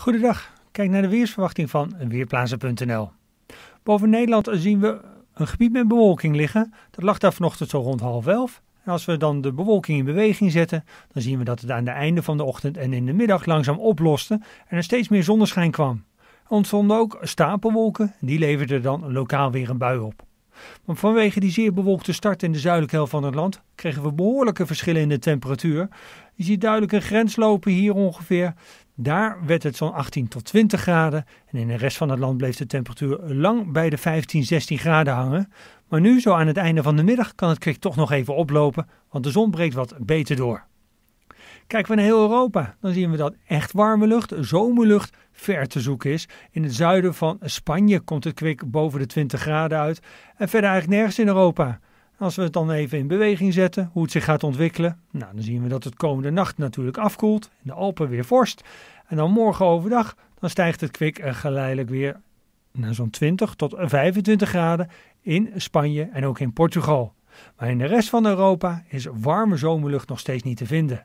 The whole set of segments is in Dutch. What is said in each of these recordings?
Goedendag, kijk naar de weersverwachting van Weerplaatsen.nl. Boven Nederland zien we een gebied met bewolking liggen. Dat lag daar vanochtend zo rond half elf. En als we dan de bewolking in beweging zetten, dan zien we dat het aan het einde van de ochtend en in de middag langzaam oploste en er steeds meer zonneschijn kwam. Er ontstonden ook stapelwolken, die leverden dan lokaal weer een bui op. Maar vanwege die zeer bewolkte start in de zuidelijke helft van het land kregen we behoorlijke verschillen in de temperatuur. Je ziet duidelijk een grens lopen hier ongeveer. Daar werd het zo'n 18 tot 20 graden. En in de rest van het land bleef de temperatuur lang bij de 15, 16 graden hangen. Maar nu, zo aan het einde van de middag, kan het kwik toch nog even oplopen, want de zon breekt wat beter door. Kijken we naar heel Europa, dan zien we dat echt warme lucht, zomerlucht, ver te zoeken is. In het zuiden van Spanje komt het kwik boven de 20 graden uit en verder eigenlijk nergens in Europa. Als we het dan even in beweging zetten, hoe het zich gaat ontwikkelen, nou, dan zien we dat het komende nacht natuurlijk afkoelt, in de Alpen weer vorst. En dan morgen overdag, dan stijgt het kwik geleidelijk weer naar zo'n 20 tot 25 graden in Spanje en ook in Portugal. Maar in de rest van Europa is warme zomerlucht nog steeds niet te vinden.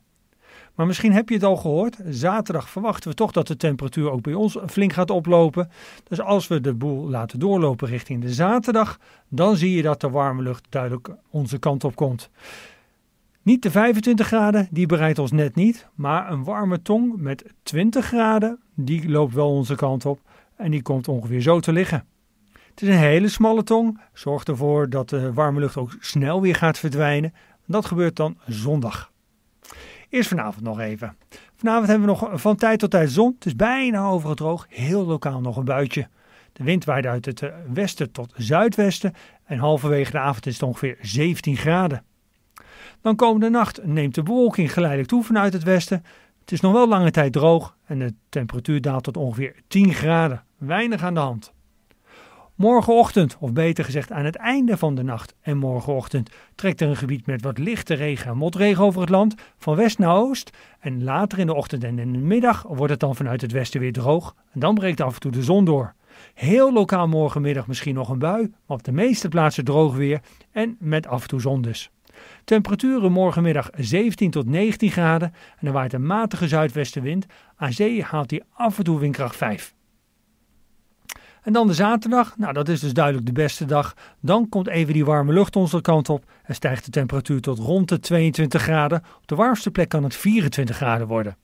Maar misschien heb je het al gehoord. Zaterdag verwachten we toch dat de temperatuur ook bij ons flink gaat oplopen. Dus als we de boel laten doorlopen richting de zaterdag, dan zie je dat de warme lucht duidelijk onze kant op komt. Niet de 25 graden, die bereidt ons net niet. Maar een warme tong met 20 graden, die loopt wel onze kant op. En die komt ongeveer zo te liggen. Het is een hele smalle tong. Zorgt ervoor dat de warme lucht ook snel weer gaat verdwijnen. Dat gebeurt dan zondag. Eerst vanavond nog even. Vanavond hebben we nog van tijd tot tijd zon. Het is bijna overal droog. Heel lokaal nog een buitje. De wind waait uit het eh, westen tot zuidwesten. En halverwege de avond is het ongeveer 17 graden. Dan komende nacht neemt de bewolking geleidelijk toe vanuit het westen. Het is nog wel lange tijd droog en de temperatuur daalt tot ongeveer 10 graden. Weinig aan de hand. Morgenochtend, of beter gezegd aan het einde van de nacht en morgenochtend, trekt er een gebied met wat lichte regen en motregen over het land, van west naar oost. En later in de ochtend en in de middag wordt het dan vanuit het westen weer droog en dan breekt af en toe de zon door. Heel lokaal morgenmiddag misschien nog een bui, maar op de meeste plaatsen droog weer en met af en toe zon dus. Temperaturen morgenmiddag 17 tot 19 graden en er waait een matige zuidwestenwind. Aan zee haalt die af en toe windkracht 5. En dan de zaterdag, nou dat is dus duidelijk de beste dag. Dan komt even die warme lucht onze kant op en stijgt de temperatuur tot rond de 22 graden. Op de warmste plek kan het 24 graden worden.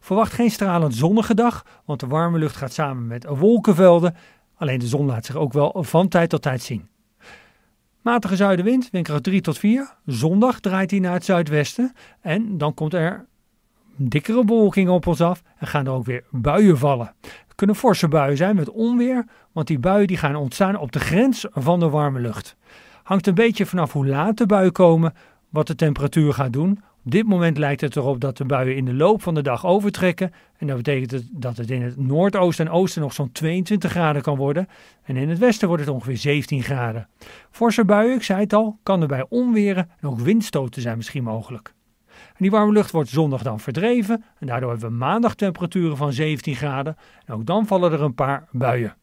Verwacht geen stralend zonnige dag, want de warme lucht gaat samen met wolkenvelden. Alleen de zon laat zich ook wel van tijd tot tijd zien. Matige zuidenwind, windkracht 3 tot 4. Zondag draait hij naar het zuidwesten en dan komt er dikkere bewolking op ons af en gaan er ook weer buien vallen kunnen forse buien zijn met onweer, want die buien die gaan ontstaan op de grens van de warme lucht. Hangt een beetje vanaf hoe laat de buien komen, wat de temperatuur gaat doen. Op dit moment lijkt het erop dat de buien in de loop van de dag overtrekken. En dat betekent dat het in het noordoosten en oosten nog zo'n 22 graden kan worden. En in het westen wordt het ongeveer 17 graden. Forse buien, ik zei het al, kan er bij onweren nog ook windstoten zijn misschien mogelijk. En die warme lucht wordt zondag dan verdreven en daardoor hebben we maandag temperaturen van 17 graden. En ook dan vallen er een paar buien.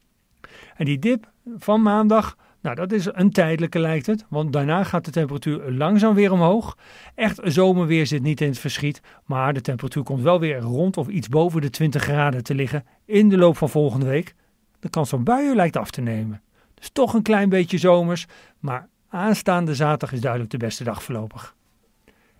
En die dip van maandag, nou dat is een tijdelijke lijkt het, want daarna gaat de temperatuur langzaam weer omhoog. Echt zomerweer zit niet in het verschiet, maar de temperatuur komt wel weer rond of iets boven de 20 graden te liggen in de loop van volgende week. De kans op buien lijkt af te nemen. Dus toch een klein beetje zomers, maar aanstaande zaterdag is duidelijk de beste dag voorlopig.